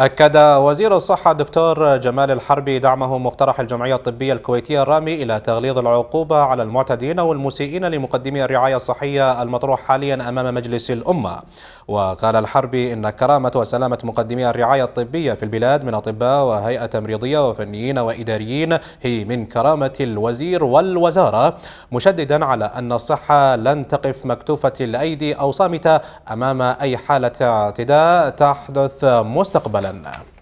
أكد وزير الصحة دكتور جمال الحربي دعمه مقترح الجمعية الطبية الكويتية الرامي إلى تغليظ العقوبة على المعتدين والمسيئين لمقدمي الرعاية الصحية المطروح حاليا أمام مجلس الأمة وقال الحربي إن كرامة وسلامة مقدمي الرعاية الطبية في البلاد من أطباء وهيئة تمريضية وفنيين وإداريين هي من كرامة الوزير والوزارة مشددا على أن الصحة لن تقف مكتوفة الأيدي أو صامتة أمام أي حالة اعتداء تحدث مستقبلا